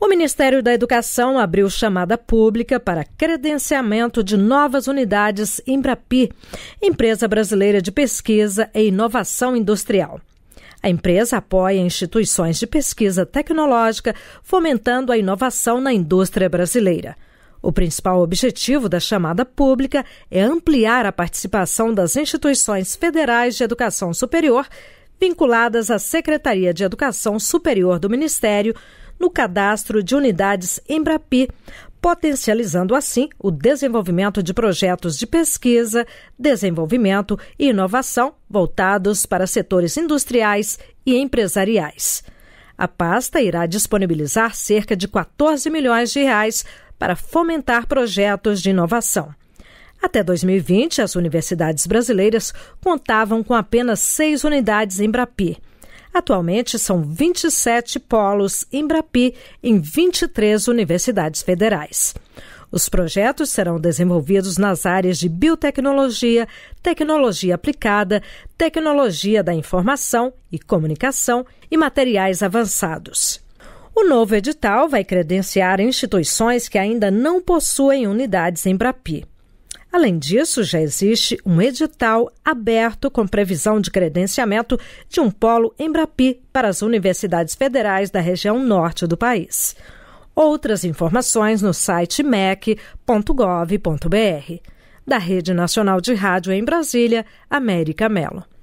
O Ministério da Educação abriu chamada pública para credenciamento de novas unidades Embrapi, empresa brasileira de pesquisa e inovação industrial. A empresa apoia instituições de pesquisa tecnológica, fomentando a inovação na indústria brasileira. O principal objetivo da chamada pública é ampliar a participação das instituições federais de educação superior vinculadas à Secretaria de Educação Superior do Ministério no cadastro de unidades Embrapi, potencializando assim o desenvolvimento de projetos de pesquisa, desenvolvimento e inovação voltados para setores industriais e empresariais. A pasta irá disponibilizar cerca de 14 milhões de reais para fomentar projetos de inovação. Até 2020, as universidades brasileiras contavam com apenas seis unidades Embrapi. Atualmente são 27 polos Embrapi em 23 universidades federais. Os projetos serão desenvolvidos nas áreas de biotecnologia, tecnologia aplicada, tecnologia da informação e comunicação e materiais avançados. O novo edital vai credenciar instituições que ainda não possuem unidades Embrapi. Além disso, já existe um edital aberto com previsão de credenciamento de um polo Embrapi para as universidades federais da região norte do país. Outras informações no site mec.gov.br. Da Rede Nacional de Rádio em Brasília, América Mello.